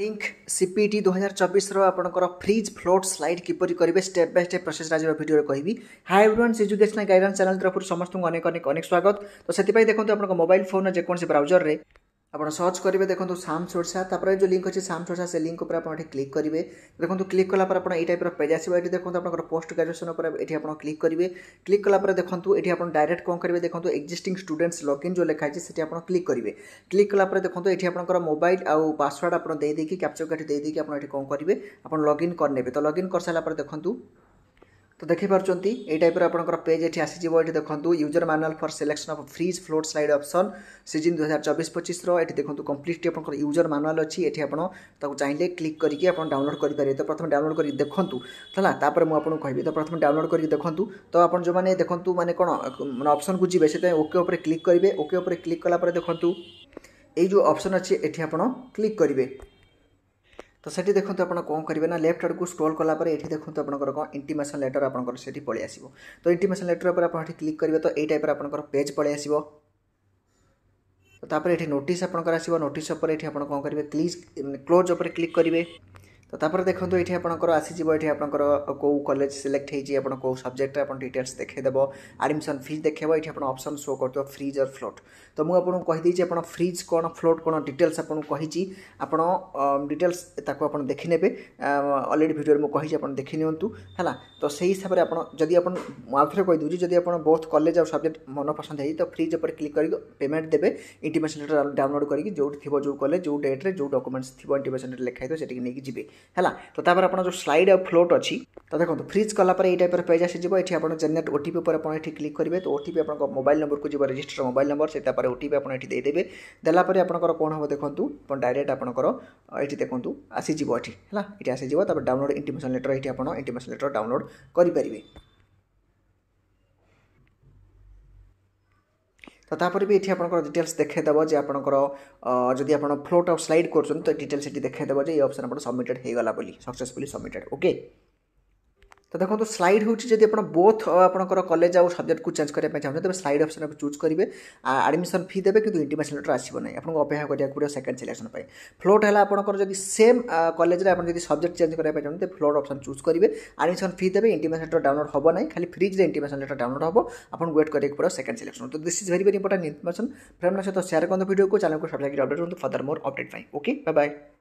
link CPET ଦୁଇହଜାର ଚବିଶର ଆପଣଙ୍କର fridge float slide କିପରି କରିବେ ଷ୍ଟେପ୍ ବାଇ ଷ୍ଟେପ୍ ପ୍ରୋସେସ୍ ଆଜିର ଭିଡ଼ିଓରେ କହିବି hi everyone's educational guidance channel ତରଫରୁ ସମସ୍ତଙ୍କୁ ଅନେକ ଅନେକ ଅନେକ ସ୍ୱାଗତ ତ ସେଥିପାଇଁ ଦେଖନ୍ତୁ ଆପଣଙ୍କ ମୋବାଇଲ୍ ଫୋନ୍ର ଯେକୌଣସି ବ୍ରାଉଜର୍ରେ আপনার সর্চ করবে দেখুন সাম সোর্সা তারপরে যে লিঙ্ক আছে সাম সোর্সা সে লিঙ্ক উপরে আপনার এটি ক্লিক করবে দেখুন ক্লিক কলা পরে আপনার এই টাইপর পেজ আসবে এটি দেখুন আপনার পোস্ট গ্রাজুয়েসন উপরে এটি আপনার ক্লিক করবে ক্লিক কলা পরে দেখুন এটি আপনার ডাইরেক্ট কম করবে দেখুন এক্সিস্টিং স্টুডেন্টস লগ ইন যে লেখা আছে সেটি আপনার ক্লিক করবে ক্লিক কলা পরে দেখুন এটি আপনার মোবাইল আউ পাসওয়ার্ড আপনার দিয়ে ক্যাপচর কার্ড দিয়ে আপনার এটি কম করবে আপনার লগ ইন করে নেবে তো লগ ইন করে সারা পরে দেখুন তো দেখিপারুচ্ছেন এই টাইপর আপনার পেজ এটি আসিযোগ এটি দেখুন user manual for selection of freeze float slide option session দুই হাজার চবিশ পঁচিশর এটি দেখুন কমপ্লিটলি আপনার ইউজর ম্যানুয়াল অছি এটি আপনার তাকে চাইলে ক্লিক করি আপনার ডাউনলোড করে তো প্রথমে ডাউনলোড করি দেখুন হল তাপরে মু আপনার কবি তো প্রথমে ডাউনলোড করি দেখুন তো আপনার যে দেখুন মানে কোণ মানে অপসন কু যাবে সেটা ওকে উপরে ক্লিক করবে ওকে উপরে ক্লিক কলাপরে দেখুন এই যে অপসন আছে এটি আপনার ক্লিক করবে তো সেটি দেখুন আপনার কম করবে না লেফ্ট আড়ক স্ক্রোল কলাপরে এটি দেখুন আপনার কম ইন্টিমেসন লেটর আপনার সেটি পড়ে আসব তো ইন্টিমেসন লেটর উপরে আপনার ক্লিক করবে তো এই টাইপের আপনার পেজ পড়ে আসব তাপরে এটি নোটিস আপনার আসব নোটিস উপরে এটি আপনার কম করবে ক্লিজ ক্লোজ উপরে ক্লিক করবে ତ ତାପରେ ଦେଖନ୍ତୁ ଏଇଠି ଆପଣଙ୍କର ଆସିଯିବ ଏଠି ଆପଣଙ୍କର କେଉଁ କଲେଜ ସିଲେକ୍ଟ ହେଇଛି ଆପଣ କେଉଁ ସବଜେକ୍ଟରେ ଆପଣ ଡିଟେଲ୍ସ ଦେଖେଇଦେବ ଆଡ଼ମିସନ୍ ଫିଜ୍ ଦେଖେଇବ ଏଠି ଆପଣ ଅପସନ୍ ଶୋ କରୁଥିବ ଫ୍ରିଜ୍ ଅର୍ ଫ୍ଲୋଟ୍ ତ ମୁଁ ଆପଣଙ୍କୁ କହିଦେଇଛି ଆପଣ ଫ୍ରିଜ୍ କ'ଣ ଫ୍ଲୋଟ୍ କ'ଣ ଡିଟେଲ୍ସ ଆପଣଙ୍କୁ କହିଛି ଆପଣ ଡିଟେଲ୍ସ ତାକୁ ଆପଣ ଦେଖିନେବେ ଅଲରେଡ଼ି ଭିଡ଼ିଓରେ ମୁଁ କହିଛି ଆପଣ ଦେଖିନିଅନ୍ତୁ ହେଲା ତ ସେଇ ହିସାବରେ ଆପଣ ଯଦି ଆପଣ ମୁଁ ଆଉଥରେ କହିଦେଉଛି ଯଦି ଆପଣ ବୋଥ କଲେଜ ଆଉ ସବଜେକ୍ଟ ମନପସନ୍ଦ ହେଇଛି ତ ଫ୍ରିଜ୍ ଉପରେ କ୍ଲିକ୍ କରିକି ପେମେଣ୍ଟ ଦେବେ ଇଣ୍ଟିମେସନ୍ ଲେଟର୍ ଡାଉନଲୋଡ଼ କରିକି ଯେଉଁଠି ଥିବ ଯେଉଁ କଲେଜ ଯେଉଁ ଡେଟ୍ରେ ଯେଉଁ ଡକୁମେଣ୍ଟସ୍ ଥିବ ଇଣ୍ଟିମେସନ୍ ଲେଟର୍ ଲେଖା ହେଇଥିବ ସେଠିକି ନେଇକି ଯିବେ ହେଲା ତ ତାପରେ ଆପଣ ଯେଉଁ ସ୍ଲାଇଡ଼ ଆଉ ଫ୍ଲୋଟ୍ ଅଛି ତ ଦେଖନ୍ତୁ ଫ୍ରିଜ୍ କଲା ପରେ ଏଇ ଟାଇପ୍ର ପେଜ୍ ଆସିଯିବ ଏଠି ଆପଣ ଜେନେରେଟ୍ ଓ ଟି ପି ଉପରେ ଆପଣ ଏଠି କ୍ଲିକ୍ କରିବେ ତ ଓ ଟି ପି ଆପଣଙ୍କ ମୋବାଇଲ୍ ନମ୍ବରକୁ ଯିବ ରେଜିଷ୍ଟର ମୋବାଇଲ୍ ନମ୍ବର ସେ ତାପରେ ଓ ଟି ପି ଆପଣ ଏଠି ଦେଇଦେବେ ଦେଲା ପରେ ଆପଣଙ୍କର କ'ଣ ହେବ ଦେଖନ୍ତୁ ଆପଣ ଡାଇରେକ୍ଟ ଆପଣଙ୍କର ଏଠି ଦେଖନ୍ତୁ ଆସିଯିବ ଏଠି ହେଲା ଏଠି ଆସିଯିବ ତାପରେ ଡାଉନଲୋଡ଼୍ ଇଣ୍ଟିମେସନ୍ ଲେଟର୍ ଏଠି ଆପଣ ଇଣ୍ଟିମେସନ୍ ଲେଟର୍ ଡାଉନଲୋଡ଼୍ କରିପାରିବେ ତ ତାପରେ ବି ଏଠି ଆପଣଙ୍କର ଡିଟେଲ୍ସ ଦେଖାଇଦେବ ଯେ ଆପଣଙ୍କର ଯଦି ଆପଣ ଫ୍ଲୋଟ୍ ଆଉ ସ୍ଲାଇଡ଼ କରୁଛନ୍ତି ତ ଡିଟେଲ୍ସ ଏଠି ଦେଖାଇଦେବ ଯେ ଏଇ ଅପସନ୍ ଆପଣ ସବମିଟେଡ଼ ହୋଇଗଲା ବୋଲି ସକ୍ସେସଫୁଲି ସବମିଟେଡ଼ ଓକେ ତ ଦେଖନ୍ତୁ ସ୍ଲାଇଡ୍ ହେଉଛି ଯଦି ଆପଣ ବୋଥ୍ ଆପଣଙ୍କର କଲେଜ ଆଉ ସବଜେକ୍ଟକୁ ଚେଞ୍ଜ କରିବା ପାଇଁ ଚାହୁଁଛନ୍ତି ତେବେ ସ୍ଲାଇଡ୍ ଅପସନ୍କୁ ଚୁଜ୍ କରିବେ ଆଡ଼ମିସନ୍ ଫି ଦେବେ କିନ୍ତୁ ଇଣ୍ଟିମେସନ୍ ଲେଟର୍ ଆସିବ ନାହିଁ ଆପଣଙ୍କୁ ଅପେକ୍ଷା କରିବାକୁ ପଡ଼ିବ ସେକେଣ୍ଡ ସିଲେକ୍ସନ୍ ପାଇଁ ଫ୍ଲୋଟ୍ ହେଲା ଆପଣଙ୍କର ଯଦି ସେମ୍ କଲେଜରେ ଆପଣ ଯଦି ସବଜେକ୍ଟ ଚେଞ୍ଜ କରିବା ପାଇଁ ଚାହୁଁଛନ୍ତି ତେବେ ଫ୍ଲୋଟ୍ ଅପସନ୍ ଚୁଜ୍ କରିବେ ଆଡ଼ମିସନ୍ ଫି ଦେବେ ଇଣ୍ଟିମେସନ୍ ଲେଟର୍ ଡାଉନଲୋଡ୍ ହେବ ନାହିଁ ଖାଲି ଫ୍ରିଜ୍ରେ ଇଣ୍ଟିମେସନ୍ ଲେଟର୍ ଡାଉନଲୋଡ୍ ହେବ ଆପଣଙ୍କୁ ୱେଟ୍ କରିବାକୁ ପଡ଼ିବ ସେକେଣ୍ଡ ସିଲେକ୍ସନ୍ ତ this is very very important information ଫ୍ରେଣ୍ଡଙ୍କ ସହିତ ସେୟାର କରନ୍ତୁ ଭିଡ଼ିଓକୁ ଚ୍ୟାନେଲକୁ ସବସ୍କ୍ରାଇବ୍ ଅପଡେଟ୍ କରନ୍ତୁ ଫର୍ଦର ମୋର ଅପଡେଟ୍ ପାଇଁ ଓକେ ବାଏ